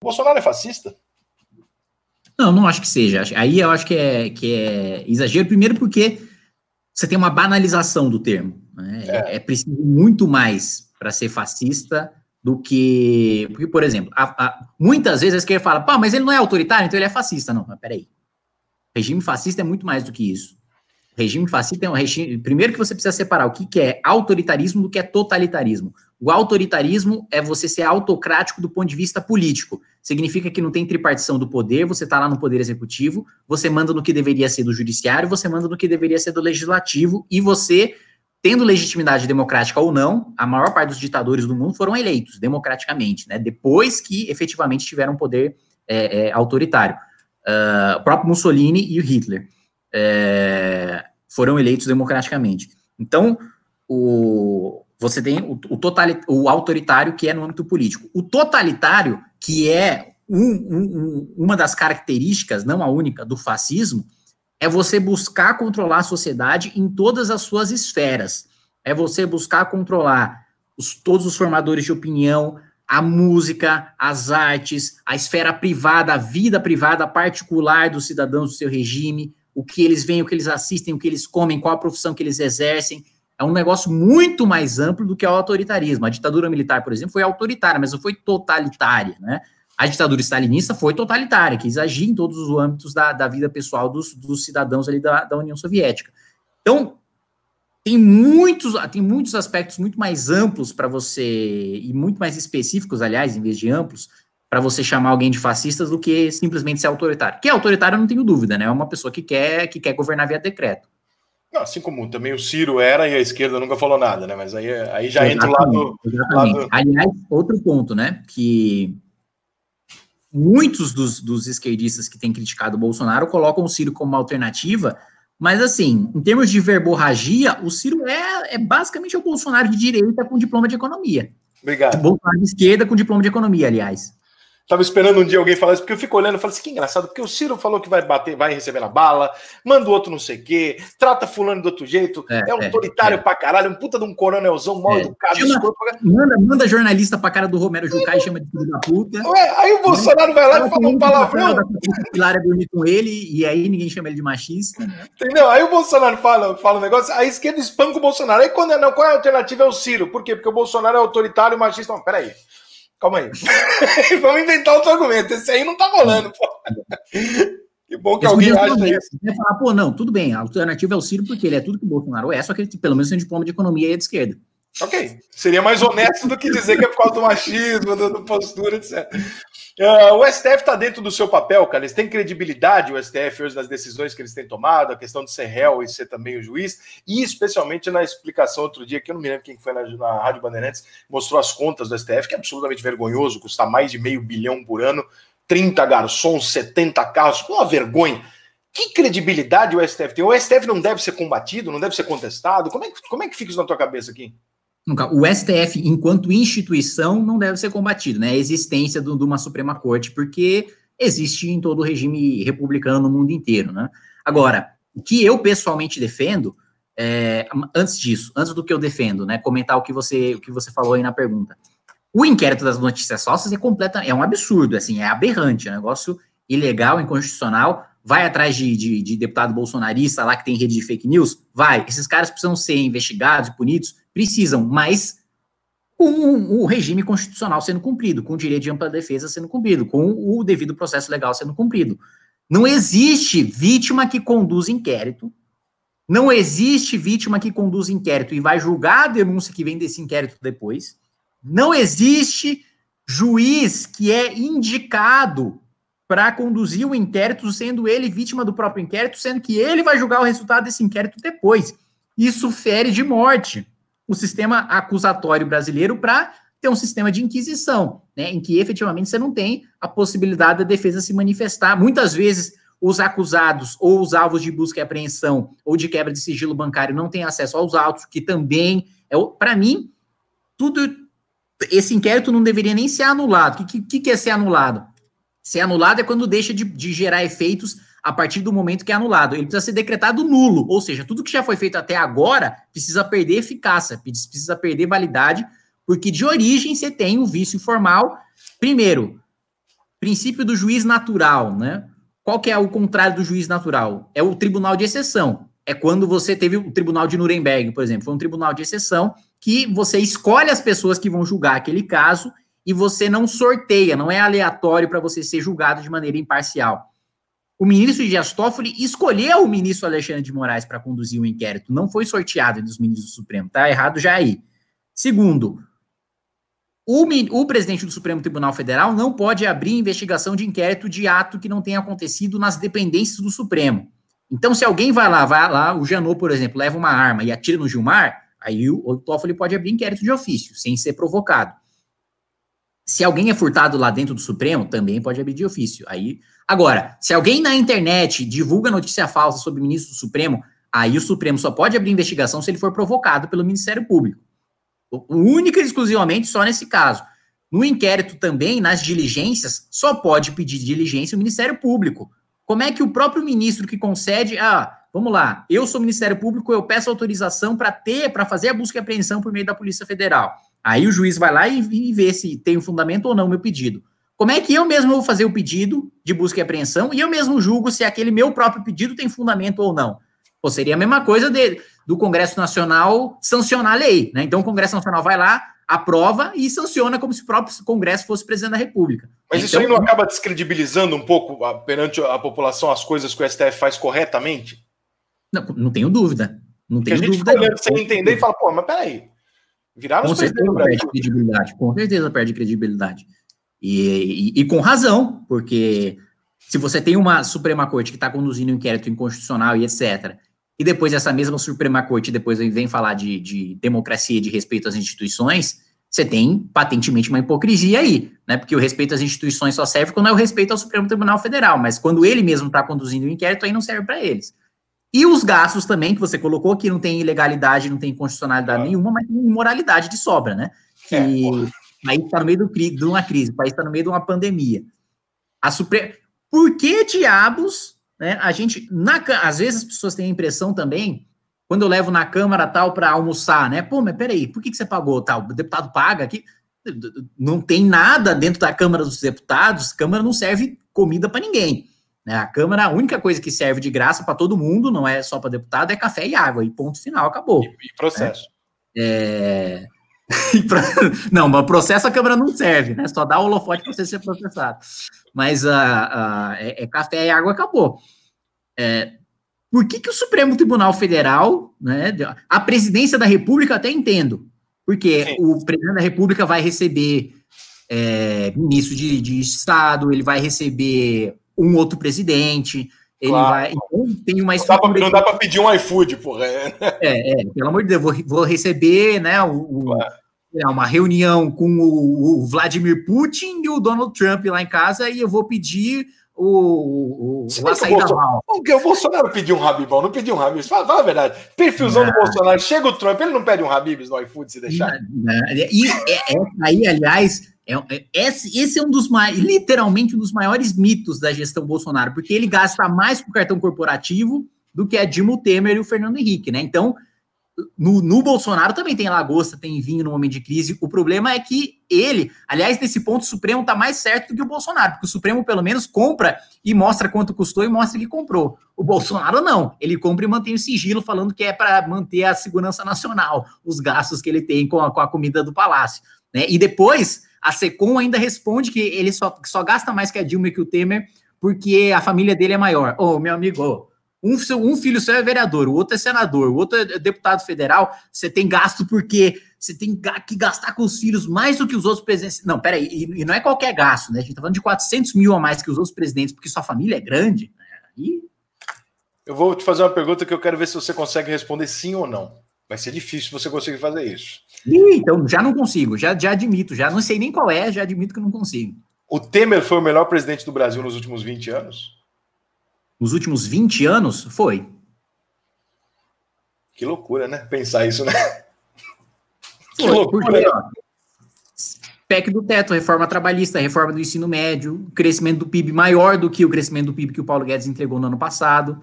O Bolsonaro é fascista? Não, não acho que seja. Aí eu acho que é, que é exagero. Primeiro porque você tem uma banalização do termo. Né? É. é preciso muito mais para ser fascista do que. Porque, por exemplo, a, a, muitas vezes a esquerda fala, pá, mas ele não é autoritário, então ele é fascista. Não, mas peraí. Regime fascista é muito mais do que isso. Regime fascista é um regime. Primeiro que você precisa separar o que, que é autoritarismo do que é totalitarismo. O autoritarismo é você ser autocrático do ponto de vista político. Significa que não tem tripartição do poder, você está lá no poder executivo, você manda no que deveria ser do judiciário, você manda no que deveria ser do legislativo, e você, tendo legitimidade democrática ou não, a maior parte dos ditadores do mundo foram eleitos democraticamente, né? Depois que efetivamente tiveram poder é, é, autoritário. Uh, o próprio Mussolini e o Hitler é, foram eleitos democraticamente. Então, o, você tem o, o, o autoritário que é no âmbito político. O totalitário, que é um, um, uma das características, não a única, do fascismo, é você buscar controlar a sociedade em todas as suas esferas. É você buscar controlar os, todos os formadores de opinião, a música, as artes, a esfera privada, a vida privada particular dos cidadãos do seu regime, o que eles veem, o que eles assistem, o que eles comem, qual a profissão que eles exercem, é um negócio muito mais amplo do que o autoritarismo. A ditadura militar, por exemplo, foi autoritária, mas não foi totalitária, né? A ditadura stalinista foi totalitária, quis agir em todos os âmbitos da, da vida pessoal dos, dos cidadãos ali da, da União Soviética. Então, tem muitos, tem muitos aspectos muito mais amplos para você, e muito mais específicos, aliás, em vez de amplos, para você chamar alguém de fascista do que simplesmente ser autoritário. Que é autoritário, eu não tenho dúvida, né? É uma pessoa que quer, que quer governar via decreto assim como também o Ciro era e a esquerda nunca falou nada, né? Mas aí, aí já entra o lado, exatamente. lado. Aliás, outro ponto, né? Que muitos dos, dos esquerdistas que têm criticado o Bolsonaro colocam o Ciro como uma alternativa, mas assim, em termos de verborragia, o Ciro é, é basicamente o Bolsonaro de direita com diploma de economia. Obrigado. O Bolsonaro de esquerda com diploma de economia, aliás. Tava esperando um dia alguém falar isso, porque eu fico olhando e falo assim, que engraçado, porque o Ciro falou que vai bater, vai receber na bala, manda o outro não sei o quê, trata fulano do outro jeito, é, é, é autoritário é, é, pra caralho, é um puta de um coronelzão mal é. educado. Chama, pra... manda, manda jornalista pra cara do Romero Jucá e chama de filho da puta. Ué, aí o né? Bolsonaro vai lá e fala um palavrão. é dormir com ele, e aí ninguém chama ele de machista. Entendeu? Aí o Bolsonaro fala, fala um negócio, a esquerda espanca o Bolsonaro. Aí quando é, não, qual é a alternativa? É o Ciro. Por quê? Porque o Bolsonaro é autoritário, machista. Não, peraí. Calma aí. Vamos inventar outro argumento. Esse aí não tá rolando, pô. Que bom que alguém acha isso. falar, pô, não, tudo bem, a alternativa é o Ciro, porque ele é tudo que o Bolsonaro é, só que ele pelo menos tem um diploma de economia e é de esquerda. Ok. Seria mais honesto do que dizer que é por causa do machismo, do, do postura, etc. Uh, o STF está dentro do seu papel, cara. Eles têm credibilidade, o STF, hoje, nas decisões que eles têm tomado, a questão de ser réu e ser também o juiz, e especialmente na explicação outro dia, que eu não me lembro quem foi na, na Rádio Bandeirantes, mostrou as contas do STF, que é absolutamente vergonhoso, custa mais de meio bilhão por ano, 30 garçons, 70 carros, uma vergonha. Que credibilidade o STF tem? O STF não deve ser combatido, não deve ser contestado? Como é que, como é que fica isso na tua cabeça aqui? o STF, enquanto instituição, não deve ser combatido, né? É a existência de uma Suprema Corte, porque existe em todo o regime republicano no mundo inteiro, né? Agora, o que eu pessoalmente defendo, é, antes disso, antes do que eu defendo, né? Comentar o que você, o que você falou aí na pergunta. O inquérito das notícias falsas é completa, é um absurdo, assim, é aberrante, é um negócio ilegal, inconstitucional. Vai atrás de, de, de deputado bolsonarista lá que tem rede de fake news? Vai. Esses caras precisam ser investigados, punidos precisam, mas com o regime constitucional sendo cumprido, com o direito de ampla defesa sendo cumprido, com o devido processo legal sendo cumprido. Não existe vítima que conduz inquérito, não existe vítima que conduz inquérito e vai julgar a denúncia que vem desse inquérito depois, não existe juiz que é indicado para conduzir o inquérito, sendo ele vítima do próprio inquérito, sendo que ele vai julgar o resultado desse inquérito depois. Isso fere de morte o sistema acusatório brasileiro para ter um sistema de inquisição, né, em que efetivamente você não tem a possibilidade da defesa se manifestar. Muitas vezes os acusados ou os alvos de busca e apreensão ou de quebra de sigilo bancário não têm acesso aos autos, que também é para mim tudo esse inquérito não deveria nem ser anulado. O que, que, que é ser anulado? Ser anulado é quando deixa de, de gerar efeitos a partir do momento que é anulado. Ele precisa ser decretado nulo, ou seja, tudo que já foi feito até agora precisa perder eficácia, precisa perder validade, porque de origem você tem o um vício formal. Primeiro, princípio do juiz natural, né? Qual que é o contrário do juiz natural? É o tribunal de exceção. É quando você teve o tribunal de Nuremberg, por exemplo, foi um tribunal de exceção que você escolhe as pessoas que vão julgar aquele caso e você não sorteia, não é aleatório para você ser julgado de maneira imparcial o ministro Dias Toffoli escolheu o ministro Alexandre de Moraes para conduzir o inquérito, não foi sorteado dos ministros do Supremo, tá errado já aí. Segundo, o, o presidente do Supremo Tribunal Federal não pode abrir investigação de inquérito de ato que não tenha acontecido nas dependências do Supremo. Então, se alguém vai lá, vai lá, o Janot, por exemplo, leva uma arma e atira no Gilmar, aí o, o Toffoli pode abrir inquérito de ofício, sem ser provocado. Se alguém é furtado lá dentro do Supremo, também pode abrir de ofício. Aí, agora, se alguém na internet divulga notícia falsa sobre o ministro do Supremo, aí o Supremo só pode abrir investigação se ele for provocado pelo Ministério Público. Única e exclusivamente só nesse caso. No inquérito também, nas diligências, só pode pedir diligência o Ministério Público. Como é que o próprio ministro que concede, ah, vamos lá, eu sou Ministério Público, eu peço autorização para ter, para fazer a busca e apreensão por meio da Polícia Federal. Aí o juiz vai lá e, vê se tem um fundamento ou não meu pedido. Como é que eu mesmo vou fazer o pedido de busca e apreensão e eu mesmo julgo se aquele meu próprio pedido tem fundamento ou não? Ou seria a mesma coisa de, do Congresso Nacional sancionar a lei, né? Então o Congresso Nacional vai lá, aprova e sanciona como se o próprio Congresso fosse presidente da República. Mas então, isso aí não acaba descredibilizando um pouco a, perante a população as coisas que o STF faz corretamente? Não, não tenho dúvida. Não tenho a gente dúvida. Você sem entender e fala, pô, mas peraí. Viraram com os certeza perde credibilidade, com certeza perde credibilidade. E, e, e, com razão, porque se você tem uma Suprema Corte que está conduzindo um inquérito inconstitucional e etc., e depois essa mesma Suprema Corte depois vem falar de, de democracia e de respeito às instituições, você tem patentemente uma hipocrisia aí, né? Porque o respeito às instituições só serve quando é o respeito ao Supremo Tribunal Federal, mas quando ele mesmo está conduzindo o um inquérito, aí não serve para eles. E os gastos também que você colocou, que não tem ilegalidade, não tem constitucionalidade nenhuma, mas tem imoralidade de sobra, né? Que é, aí está no meio do, de uma crise, o país está no meio de uma pandemia. A super Por que diabos, né? A gente, na, às vezes as pessoas têm a impressão também, quando eu levo na Câmara tal para almoçar, né? Pô, mas peraí, por que, que você pagou tal? O deputado paga aqui? Não tem nada dentro da Câmara dos Deputados, Câmara não serve comida para ninguém. Né? A Câmara, a única coisa que serve de graça para todo mundo, não é só para deputado, é café e água, e ponto final, acabou. E, e processo. Né? É... não, mas processo a Câmara não serve, né? Só dá holofote para você ser processado. Mas uh, uh, é, é, café e água, acabou. É... Por que, que o Supremo Tribunal Federal, né, a presidência da República, até entendo, porque Sim. o presidente da República vai receber é, ministro de, de Estado, ele vai receber um outro presidente. Ele claro. vai. Então, tem uma estrutura. Não dá para pedir um iFood, porra. É, né? é, é, pelo amor de Deus, vou, vou receber, né? O, claro. É, uma reunião com o, o, Vladimir Putin e o Donald Trump lá em casa e eu vou pedir o, o, o açaí o da Val. O Bolsonaro pediu um Rabibão, não pediu um Habibs. Fala, fala a verdade. Perfilzão não. do Bolsonaro. Chega o Trump, ele não pede um Habibs no iFood se deixar. Não, não. E é, é, aí, aliás, é, é, esse, esse é um dos mais, literalmente um dos maiores mitos da gestão Bolsonaro, porque ele gasta mais com cartão corporativo do que a Dilma Temer e o Fernando Henrique, né? Então, no, no, Bolsonaro também tem lagosta, tem vinho no momento de crise. O problema é que ele, aliás, nesse ponto, o Supremo está mais certo do que o Bolsonaro, porque o Supremo pelo menos compra e mostra quanto custou e mostra que comprou. O Bolsonaro não, ele compra e mantém o sigilo, falando que é para manter a segurança nacional, os gastos que ele tem com a, com a comida do palácio. Né? E depois, a SECOM ainda responde que ele só, só gasta mais que a Dilma e que o Temer porque a família dele é maior. Ô, oh, meu amigo, oh, um, um, filho seu é vereador, o outro é senador, o outro é deputado federal, você tem gasto porque você tem que gastar com os filhos mais do que os outros presidentes. Não, peraí, e, e não é qualquer gasto, né? A gente tá falando de 400 mil a mais que os outros presidentes porque sua família é grande. E... Né? Eu vou te fazer uma pergunta que eu quero ver se você consegue responder sim ou não. Vai ser difícil você conseguir fazer isso. Ih, então já não consigo, já, já admito, já não sei nem qual é, já admito que não consigo. O Temer foi o melhor presidente do Brasil nos últimos 20 anos? Nos últimos 20 anos? Foi. Que loucura, né? Pensar isso, né? Foi, que loucura. Porque, PEC do teto, reforma trabalhista, reforma do ensino médio, crescimento do PIB maior do que o crescimento do PIB que o Paulo Guedes entregou no ano passado.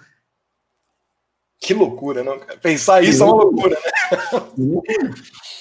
Que loucura, não? Pensar isso é uma loucura, né?